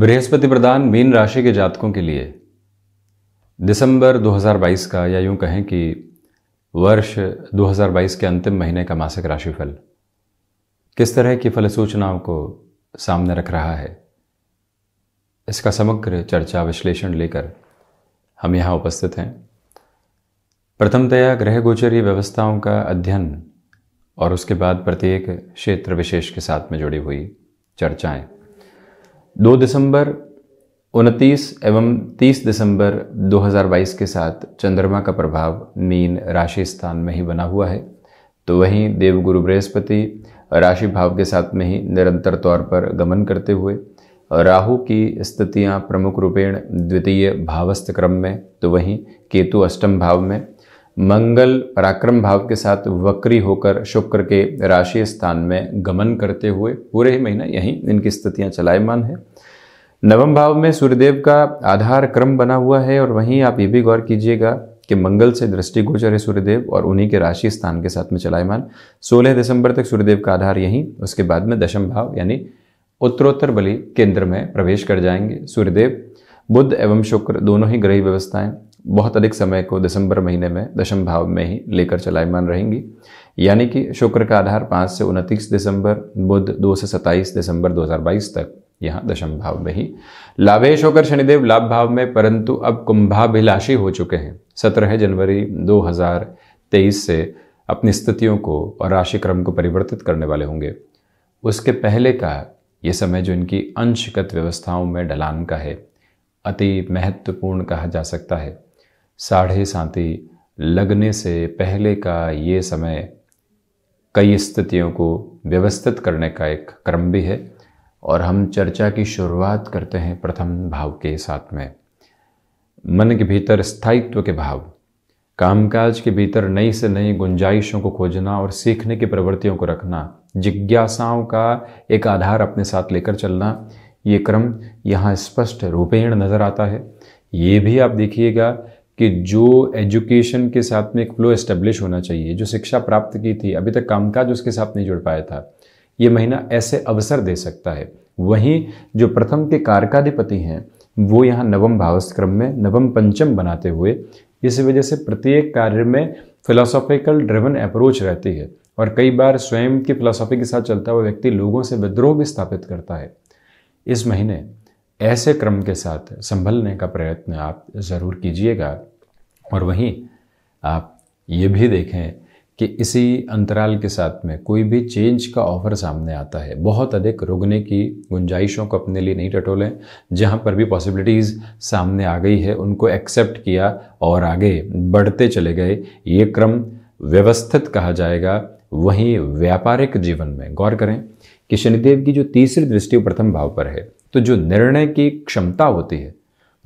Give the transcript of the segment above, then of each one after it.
बृहस्पति प्रदान मीन राशि के जातकों के लिए दिसंबर 2022 का या यूं कहें कि वर्ष 2022 के अंतिम महीने का मासिक राशिफल किस तरह की फल सूचनाओं को सामने रख रहा है इसका समग्र चर्चा विश्लेषण लेकर हम यहाँ उपस्थित हैं प्रथमतया ग्रह गोचरीय व्यवस्थाओं का अध्ययन और उसके बाद प्रत्येक क्षेत्र विशेष के साथ में जुड़ी हुई चर्चाएं दो दिसंबर उनतीस एवं 30 दिसंबर 2022 के साथ चंद्रमा का प्रभाव मीन राशि स्थान में ही बना हुआ है तो वहीं देवगुरु बृहस्पति राशि भाव के साथ में ही निरंतर तौर पर गमन करते हुए राहु की स्थितियां प्रमुख रूपेण द्वितीय भावस्थ क्रम में तो वहीं केतु अष्टम भाव में मंगल पराक्रम भाव के साथ वक्री होकर शुक्र के राशि स्थान में गमन करते हुए पूरे ही महीना यहीं इनकी स्थितियां चलायमान है नवम भाव में सूर्यदेव का आधार क्रम बना हुआ है और वहीं आप ये भी गौर कीजिएगा कि मंगल से दृष्टिगोचर है सूर्यदेव और उन्हीं के राशि स्थान के साथ में चलायमान 16 दिसंबर तक सूर्यदेव का आधार यहीं उसके बाद में दशम भाव यानी उत्तरोत्तर बलि केंद्र में प्रवेश कर जाएंगे सूर्यदेव बुद्ध एवं शुक्र दोनों ही ग्रही व्यवस्थाएं बहुत अधिक समय को दिसंबर महीने में दशम भाव में ही लेकर चलायमान रहेंगी यानी कि शुक्र का आधार 5 से उनतीस दिसंबर बुध 2 से 27 दिसंबर 2022 तक यहाँ दशम भाव में ही लाभेश होकर शनिदेव लाभ भाव में परंतु अब कुंभाभिलाषी हो चुके हैं सत्रह जनवरी 2023 से अपनी स्थितियों को और राशि क्रम को परिवर्तित करने वाले होंगे उसके पहले का ये समय जो इनकी अंशगत व्यवस्थाओं में ढलान का है अति महत्वपूर्ण कहा जा सकता है साढ़े सांति लगने से पहले का ये समय कई स्थितियों को व्यवस्थित करने का एक क्रम भी है और हम चर्चा की शुरुआत करते हैं प्रथम भाव के साथ में मन के भीतर स्थायित्व के भाव कामकाज के भीतर नई से नई गुंजाइशों को खोजना और सीखने की प्रवृत्तियों को रखना जिज्ञासाओं का एक आधार अपने साथ लेकर चलना ये क्रम यहाँ स्पष्ट रूपेण नज़र आता है ये भी आप देखिएगा कि जो एजुकेशन के साथ में एक फ्लो एस्टेब्लिश होना चाहिए जो शिक्षा प्राप्त की थी अभी तक कामकाज उसके साथ नहीं जुड़ पाया था ये महीना ऐसे अवसर दे सकता है वहीं जो प्रथम के कारकाधिपति हैं वो यहाँ नवम भावस्क्रम में नवम पंचम बनाते हुए इस वजह से प्रत्येक कार्य में फिलोसॉफिकल ड्रिवन अप्रोच रहती है और कई बार स्वयं की फिलोसॉफी के साथ चलता हुआ व्यक्ति लोगों से विद्रोह भी स्थापित करता है इस महीने ऐसे क्रम के साथ संभलने का प्रयत्न आप ज़रूर कीजिएगा और वहीं आप ये भी देखें कि इसी अंतराल के साथ में कोई भी चेंज का ऑफर सामने आता है बहुत अधिक रुकने की गुंजाइशों को अपने लिए नहीं टटोलें जहाँ पर भी पॉसिबिलिटीज़ सामने आ गई है उनको एक्सेप्ट किया और आगे बढ़ते चले गए ये क्रम व्यवस्थित कहा जाएगा वहीं व्यापारिक जीवन में गौर करें कि शनिदेव की जो तीसरी दृष्टि प्रथम भाव पर है तो जो निर्णय की क्षमता होती है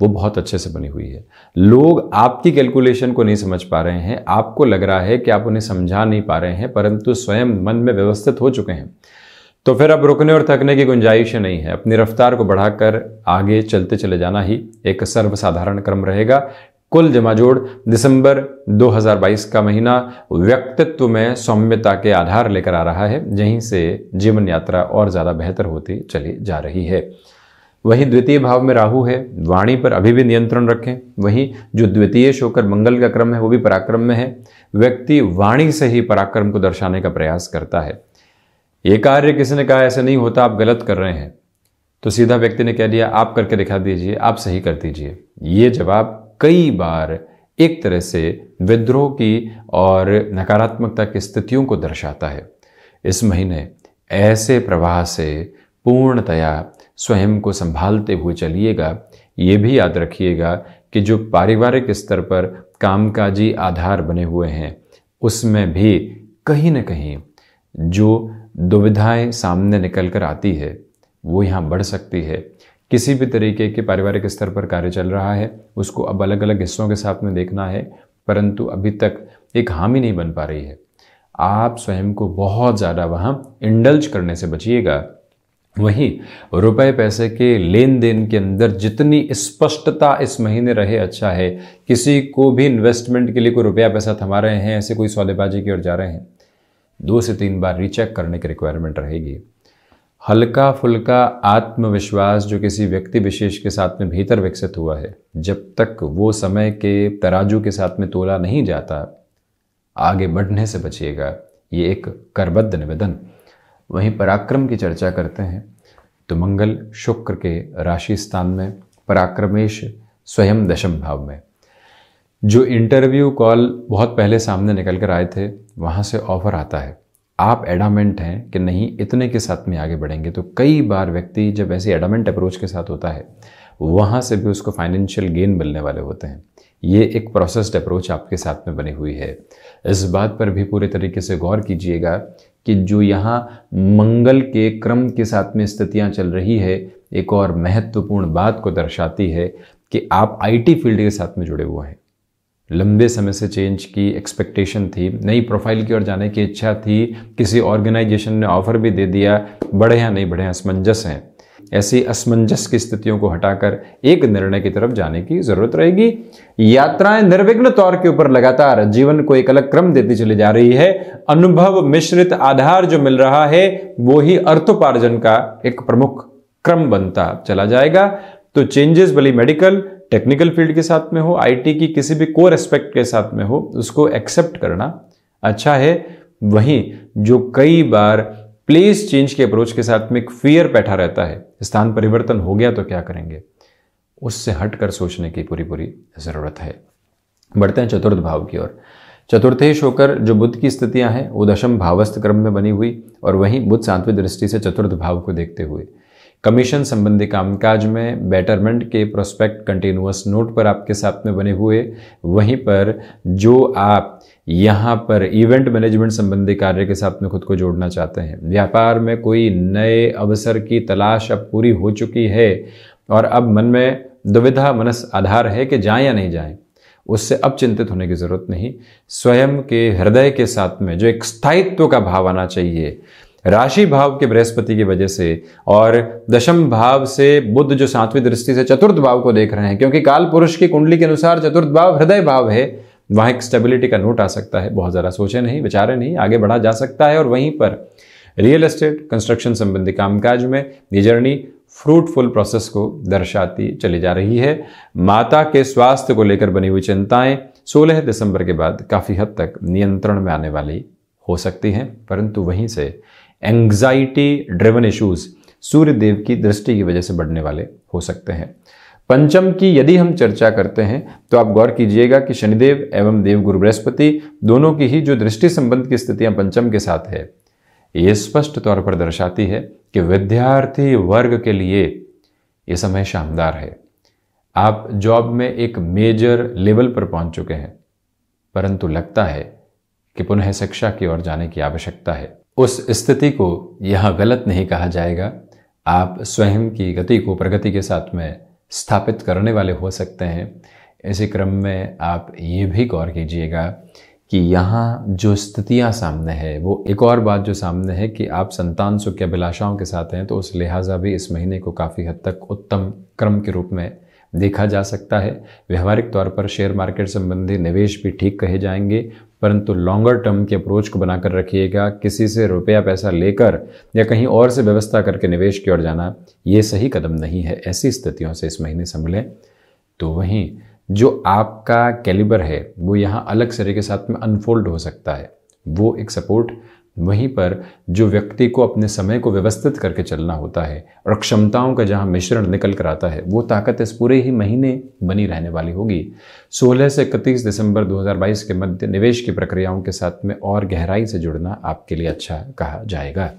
वो बहुत अच्छे से बनी हुई है लोग आपकी कैलकुलेशन को नहीं समझ पा रहे हैं आपको लग रहा है कि आप उन्हें समझा नहीं पा रहे हैं परंतु स्वयं मन में व्यवस्थित हो चुके हैं तो फिर अब रुकने और थकने की गुंजाइश नहीं है अपनी रफ्तार को बढ़ाकर आगे चलते चले जाना ही एक सर्वसाधारण क्रम रहेगा कुल जमाजोड़ दिसंबर 2022 का महीना व्यक्तित्व में सौम्यता के आधार लेकर आ रहा है जहीं से जीवन यात्रा और ज़्यादा बेहतर होती चली जा रही है वहीं द्वितीय भाव में राहु है वाणी पर अभी भी नियंत्रण रखें वहीं जो द्वितीय शोकर मंगल का क्रम है वो भी पराक्रम में है व्यक्ति वाणी से ही पराक्रम को दर्शाने का प्रयास करता है ये कार्य किसी ने कहा ऐसे नहीं होता आप गलत कर रहे हैं तो सीधा व्यक्ति ने कह दिया आप करके दिखा दीजिए आप सही कर दीजिए ये जवाब कई बार एक तरह से विद्रोह की और नकारात्मकता की स्थितियों को दर्शाता है इस महीने ऐसे प्रवाह से पूर्णतया स्वयं को संभालते हुए चलिएगा ये भी याद रखिएगा कि जो पारिवारिक स्तर पर कामकाजी आधार बने हुए हैं उसमें भी कहीं ना कहीं जो दुविधाएं सामने निकल कर आती है वो यहाँ बढ़ सकती है किसी भी तरीके के पारिवारिक स्तर पर कार्य चल रहा है उसको अब अलग अलग हिस्सों के साथ में देखना है परंतु अभी तक एक हामी नहीं बन पा रही है आप स्वयं को बहुत ज़्यादा वहाँ इंडल्ज करने से बचिएगा वहीं रुपए पैसे के लेन देन के अंदर जितनी स्पष्टता इस, इस महीने रहे अच्छा है किसी को भी इन्वेस्टमेंट के लिए कोई रुपया पैसा थमा रहे हैं ऐसे कोई सौदेबाजी की ओर जा रहे हैं दो से तीन बार रीचेक करने की रिक्वायरमेंट रहेगी हल्का फुल्का आत्मविश्वास जो किसी व्यक्ति विशेष के साथ में भीतर विकसित हुआ है जब तक वो समय के तराजू के साथ में तोला नहीं जाता आगे बढ़ने से बचिएगा ये एक करबद्ध निवेदन वहीं पराक्रम की चर्चा करते हैं तो मंगल शुक्र के राशि स्थान में पराक्रमेश स्वयं दशम भाव में जो इंटरव्यू कॉल बहुत पहले सामने निकल कर आए थे वहाँ से ऑफर आता है आप एडामेंट हैं कि नहीं इतने के साथ में आगे बढ़ेंगे तो कई बार व्यक्ति जब ऐसे एडामेंट अप्रोच के साथ होता है वहाँ से भी उसको फाइनेंशियल गेन मिलने वाले होते हैं ये एक प्रोसेस्ड अप्रोच आपके साथ में बनी हुई है इस बात पर भी पूरे तरीके से गौर कीजिएगा कि जो यहाँ मंगल के क्रम के साथ में स्थितियाँ चल रही है एक और महत्वपूर्ण बात को दर्शाती है कि आप आईटी फील्ड के साथ में जुड़े हुए हैं लंबे समय से चेंज की एक्सपेक्टेशन थी नई प्रोफाइल की ओर जाने की इच्छा थी किसी ऑर्गेनाइजेशन ने ऑफर भी दे दिया बढ़े या नहीं बढ़े असमंजस हैं ऐसी असमंजस की स्थितियों को हटाकर एक निर्णय की तरफ जाने की जरूरत रहेगी यात्राएं निर्विघ्न तौर के ऊपर लगातार जीवन को एक अलग क्रम देती चली जा रही है अनुभव मिश्रित आधार जो मिल रहा है वो ही अर्थोपार्जन का एक प्रमुख क्रम बनता चला जाएगा तो चेंजेस भली मेडिकल टेक्निकल फील्ड के साथ में हो आईटी की किसी भी कोर एस्पेक्ट के साथ में हो उसको एक्सेप्ट करना अच्छा है वहीं जो कई बार प्लीज चेंज के अप्रोच के साथ में एक फियर बैठा रहता है स्थान परिवर्तन हो गया तो क्या करेंगे उससे हटकर सोचने की पूरी पूरी जरूरत है बढ़ते हैं चतुर्थ भाव की ओर चतुर्थेश होकर जो बुद्ध की स्थितियां हैं वो दशम भावस्थ क्रम में बनी हुई और वहीं बुद्ध सात्विक दृष्टि से चतुर्थ भाव को देखते हुए कमीशन संबंधी कामकाज में बेटरमेंट के प्रोस्पेक्ट कंटिन्यूस नोट पर आपके साथ में बने हुए वहीं पर जो आप यहाँ पर इवेंट मैनेजमेंट संबंधी कार्य के साथ में खुद को जोड़ना चाहते हैं व्यापार में कोई नए अवसर की तलाश अब पूरी हो चुकी है और अब मन में दुविधा मनस आधार है कि जाएं या नहीं जाएं उससे अब चिंतित होने की ज़रूरत नहीं स्वयं के हृदय के साथ में जो एक स्थायित्व का भाव आना चाहिए राशि भाव के बृहस्पति की वजह से और दशम भाव से बुद्ध जो सातवीं दृष्टि से चतुर्थ भाव को देख रहे हैं क्योंकि काल पुरुष की कुंडली के अनुसार चतुर्थ भाव हृदय भाव है वहां एक स्टेबिलिटी का नोट आ सकता है बहुत ज़्यादा सोचे नहीं विचारे नहीं आगे बढ़ा जा सकता है और वहीं पर रियल एस्टेट कंस्ट्रक्शन संबंधी कामकाज में ये जर्नी फ्रूटफुल प्रोसेस को दर्शाती चली जा रही है माता के स्वास्थ्य को लेकर बनी हुई चिंताएं 16 दिसंबर के बाद काफ़ी हद तक नियंत्रण में आने वाली हो सकती हैं परंतु वहीं से anxiety driven issues Surya Dev की दृष्टि की वजह से बढ़ने वाले हो सकते हैं पंचम की यदि हम चर्चा करते हैं तो आप गौर कीजिएगा कि शनिदेव एवं देव गुरु बृहस्पति दोनों की ही जो दृष्टि संबंध की स्थितियां पंचम के साथ है ये स्पष्ट तौर पर दर्शाती है कि विद्यार्थी वर्ग के लिए ये समय शानदार है आप जॉब में एक मेजर लेवल पर पहुंच चुके हैं परंतु लगता है कि पुनः शिक्षा की ओर जाने की आवश्यकता है उस स्थिति को यहाँ गलत नहीं कहा जाएगा आप स्वयं की गति को प्रगति के साथ में स्थापित करने वाले हो सकते हैं इसी क्रम में आप ये भी गौर कीजिएगा कि यहाँ जो स्थितियाँ सामने है वो एक और बात जो सामने है कि आप संतान सुख अभिलाषाओं के साथ हैं तो उस लिहाजा भी इस महीने को काफ़ी हद तक उत्तम क्रम के रूप में देखा जा सकता है व्यवहारिक तौर पर शेयर मार्केट संबंधी निवेश भी ठीक कहे जाएंगे परंतु लॉन्गर टर्म के अप्रोच को बनाकर रखिएगा किसी से रुपया पैसा लेकर या कहीं और से व्यवस्था करके निवेश की ओर जाना ये सही कदम नहीं है ऐसी स्थितियों से इस महीने संभलें तो वहीं जो आपका कैलिबर है वो यहाँ अलग तरीके के साथ में अनफोल्ड हो सकता है वो एक सपोर्ट वहीं पर जो व्यक्ति को अपने समय को व्यवस्थित करके चलना होता है और क्षमताओं का जहां मिश्रण निकल कर आता है वो ताकत इस पूरे ही महीने बनी रहने वाली होगी 16 से इकतीस दिसंबर 2022 के मध्य निवेश की प्रक्रियाओं के साथ में और गहराई से जुड़ना आपके लिए अच्छा कहा जाएगा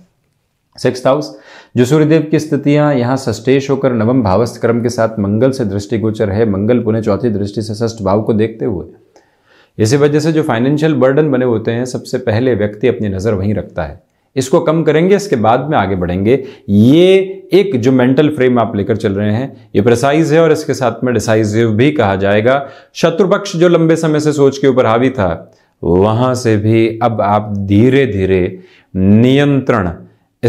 सिक्स हाउस जो सूर्यदेव की स्थितियां यहाँ सष्टेश होकर नवम भावस्थ क्रम के साथ मंगल से दृष्टिगोचर है मंगल पुनः चौथी दृष्टि से षष्ठ भाव को देखते हुए इसी वजह से जो फाइनेंशियल बर्डन बने होते हैं सबसे पहले व्यक्ति अपनी नज़र वहीं रखता है इसको कम करेंगे इसके बाद में आगे बढ़ेंगे ये एक जो मेंटल फ्रेम आप लेकर चल रहे हैं ये प्रसाइज है और इसके साथ में डिसाइजिव भी कहा जाएगा शत्रुपक्ष जो लंबे समय से सोच के ऊपर हावी था वहां से भी अब आप धीरे धीरे नियंत्रण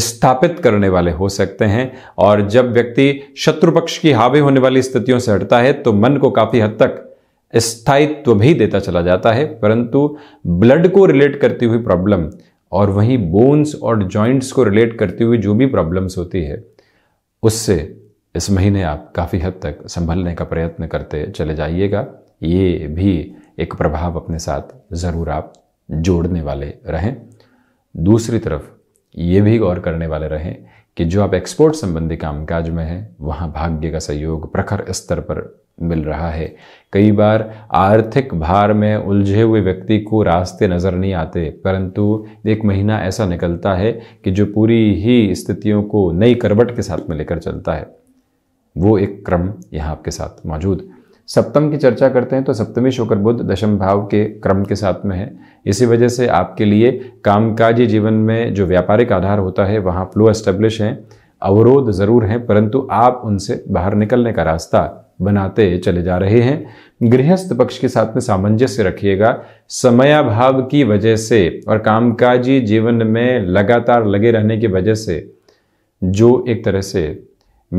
स्थापित करने वाले हो सकते हैं और जब व्यक्ति शत्रुपक्ष की हावी होने वाली स्थितियों से हटता है तो मन को काफी हद तक स्थायित्व भी देता चला जाता है परंतु ब्लड को रिलेट करती हुई प्रॉब्लम और वहीं बोन्स और जॉइंट्स को रिलेट करती हुई जो भी प्रॉब्लम्स होती है उससे इस महीने आप काफ़ी हद तक संभलने का प्रयत्न करते चले जाइएगा ये भी एक प्रभाव अपने साथ ज़रूर आप जोड़ने वाले रहें दूसरी तरफ ये भी गौर करने वाले रहें कि जो आप एक्सपोर्ट संबंधी कामकाज में हैं वहाँ भाग्य का सहयोग प्रखर स्तर पर मिल रहा है कई बार आर्थिक भार में उलझे हुए व्यक्ति को रास्ते नज़र नहीं आते परंतु एक महीना ऐसा निकलता है कि जो पूरी ही स्थितियों को नई करवट के साथ में लेकर चलता है वो एक क्रम यहाँ आपके साथ मौजूद सप्तम की चर्चा करते हैं तो सप्तमी शुक्र बुद्ध दशम भाव के क्रम के साथ में है इसी वजह से आपके लिए कामकाजी जीवन में जो व्यापारिक आधार होता है वहाँ फ्लो एस्टेब्लिश हैं अवरोध ज़रूर हैं परंतु आप उनसे बाहर निकलने का रास्ता बनाते चले जा रहे हैं गृहस्थ पक्ष के साथ में सामंजस्य रखिएगा समयाभाव की वजह से और कामकाजी जीवन में लगातार लगे रहने की वजह से जो एक तरह से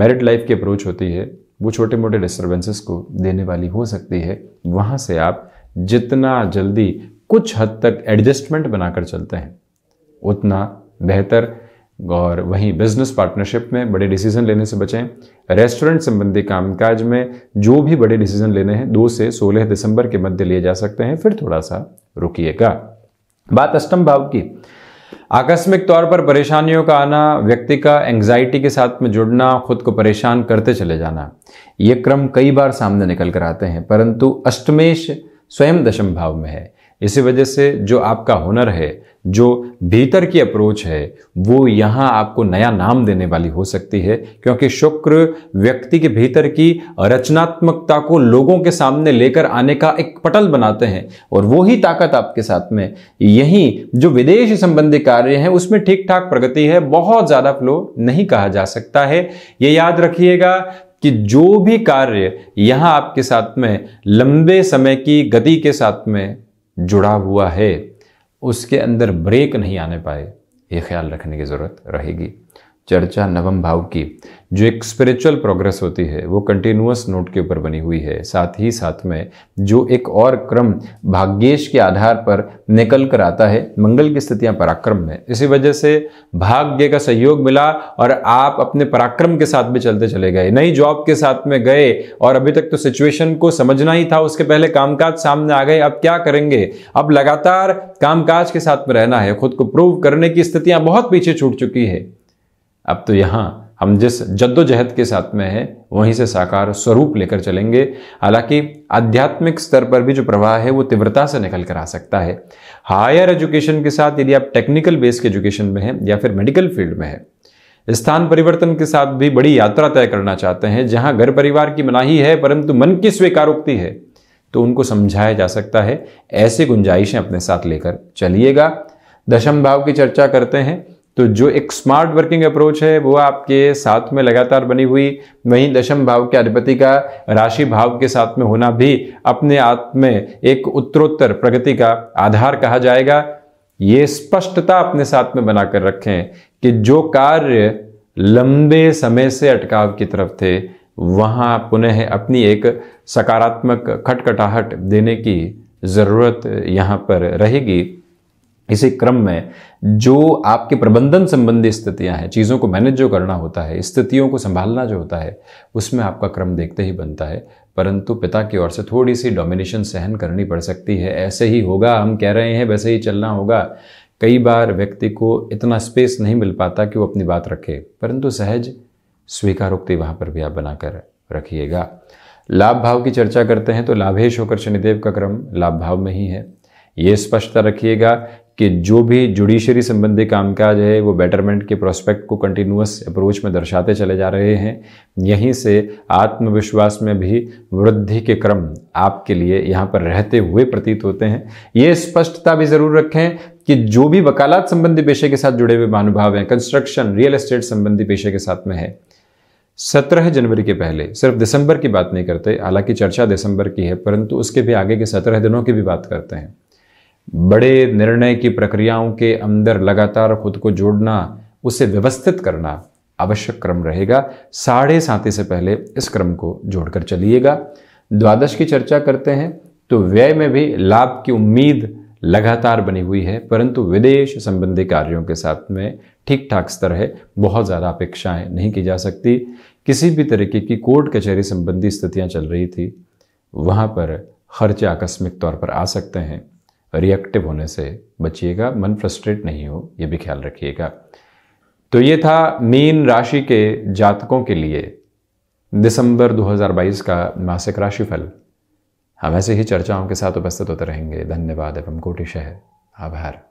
मैरिड लाइफ की अप्रोच होती है वो छोटे मोटे डिस्टर्बेंसेस को देने वाली हो सकती है वहाँ से आप जितना जल्दी कुछ हद तक एडजस्टमेंट बनाकर चलते हैं उतना बेहतर और वहीं बिजनेस पार्टनरशिप में बड़े डिसीजन लेने से बचें रेस्टोरेंट संबंधी कामकाज में जो भी बड़े डिसीजन लेने हैं दो से सोलह दिसंबर के मध्य लिए जा सकते हैं फिर थोड़ा सा रुकिएगा बात अष्टम भाव की आकस्मिक तौर पर परेशानियों का आना व्यक्ति का एंग्जाइटी के साथ में जुड़ना खुद को परेशान करते चले जाना ये क्रम कई बार सामने निकल कर आते हैं परंतु अष्टमेश स्वयं दशम भाव में है इसी वजह से जो आपका हुनर है जो भीतर की अप्रोच है वो यहाँ आपको नया नाम देने वाली हो सकती है क्योंकि शुक्र व्यक्ति के भीतर की रचनात्मकता को लोगों के सामने लेकर आने का एक पटल बनाते हैं और वो ही ताकत आपके साथ में यही जो विदेश संबंधी कार्य हैं उसमें ठीक ठाक प्रगति है बहुत ज़्यादा फ्लो नहीं कहा जा सकता है ये याद रखिएगा कि जो भी कार्य यहाँ आपके साथ में लंबे समय की गति के साथ में जुड़ा हुआ है उसके अंदर ब्रेक नहीं आने पाए ये ख्याल रखने की ज़रूरत रहेगी चर्चा नवम भाव की जो एक स्पिरिचुअल प्रोग्रेस होती है वो कंटिन्यूस नोट के ऊपर बनी हुई है साथ ही साथ में जो एक और क्रम भाग्येश के आधार पर निकल कर आता है मंगल की स्थितियां पराक्रम में इसी वजह से भाग्य का सहयोग मिला और आप अपने पराक्रम के साथ भी चलते चले गए नई जॉब के साथ में गए और अभी तक तो सिचुएशन को समझना ही था उसके पहले कामकाज सामने आ गए अब क्या करेंगे अब लगातार कामकाज के साथ में रहना है खुद को प्रूव करने की स्थितियां बहुत पीछे छूट चुकी है अब तो यहाँ हम जिस जद्दोजहद के साथ में है वहीं से साकार स्वरूप लेकर चलेंगे हालांकि आध्यात्मिक स्तर पर भी जो प्रवाह है वो तीव्रता से निकल कर आ सकता है हायर एजुकेशन के साथ यदि आप टेक्निकल बेस के एजुकेशन में हैं या फिर मेडिकल फील्ड में है स्थान परिवर्तन के साथ भी बड़ी यात्रा तय करना चाहते हैं जहां घर परिवार की मनाही है परंतु मन की स्वीकारोक्ति है तो उनको समझाया जा सकता है ऐसी गुंजाइशें अपने साथ लेकर चलिएगा दशम भाव की चर्चा करते हैं तो जो एक स्मार्ट वर्किंग अप्रोच है वो आपके साथ में लगातार बनी हुई वहीं दशम भाव के अधिपति का राशि भाव के साथ में होना भी अपने आप में एक उत्तरोत्तर प्रगति का आधार कहा जाएगा ये स्पष्टता अपने साथ में बनाकर रखें कि जो कार्य लंबे समय से अटकाव की तरफ थे वहां पुनः अपनी एक सकारात्मक खटखटाहट देने की ज़रूरत यहां पर रहेगी इसी क्रम में जो आपके प्रबंधन संबंधी स्थितियां हैं चीज़ों को मैनेज जो करना होता है स्थितियों को संभालना जो होता है उसमें आपका क्रम देखते ही बनता है परंतु पिता की ओर से थोड़ी सी डोमिनेशन सहन करनी पड़ सकती है ऐसे ही होगा हम कह रहे हैं वैसे ही चलना होगा कई बार व्यक्ति को इतना स्पेस नहीं मिल पाता कि वो अपनी बात रखे परंतु सहज स्वीकारोक्ति वहाँ पर भी आप बनाकर रखिएगा लाभ भाव की चर्चा करते हैं तो लाभेश होकर शनिदेव का क्रम लाभ भाव में ही है ये स्पष्टता रखिएगा कि जो भी जुडिशरी संबंधी कामकाज है वो बेटरमेंट के प्रोस्पेक्ट को कंटिन्यूस अप्रोच में दर्शाते चले जा रहे हैं यहीं से आत्मविश्वास में भी वृद्धि के क्रम आपके लिए यहाँ पर रहते हुए प्रतीत होते हैं ये स्पष्टता भी ज़रूर रखें कि जो भी वकालत संबंधी पेशे के साथ जुड़े हुए महानुभाव हैं कंस्ट्रक्शन रियल एस्टेट संबंधी पेशे के साथ में है सत्रह जनवरी के पहले सिर्फ दिसंबर की बात नहीं करते हालांकि चर्चा दिसंबर की है परंतु उसके भी आगे के सत्रह दिनों की भी बात करते हैं बड़े निर्णय की प्रक्रियाओं के अंदर लगातार खुद को जोड़ना उसे व्यवस्थित करना आवश्यक क्रम रहेगा साढ़े साथी से पहले इस क्रम को जोड़कर चलिएगा द्वादश की चर्चा करते हैं तो व्यय में भी लाभ की उम्मीद लगातार बनी हुई है परंतु विदेश संबंधी कार्यों के साथ में ठीक ठाक स्तर है बहुत ज़्यादा अपेक्षाएं नहीं की जा सकती किसी भी तरीके की कोर्ट कचहरी संबंधी स्थितियां चल रही थी वहां पर खर्चे आकस्मिक तौर पर आ सकते हैं रिएक्टिव होने से बचिएगा मन फ्रस्ट्रेट नहीं हो ये भी ख्याल रखिएगा तो ये था मीन राशि के जातकों के लिए दिसंबर 2022 का मासिक राशिफल हम ऐसे ही चर्चाओं के साथ उपस्थित होते रहेंगे धन्यवाद एवं कोटिशह आभार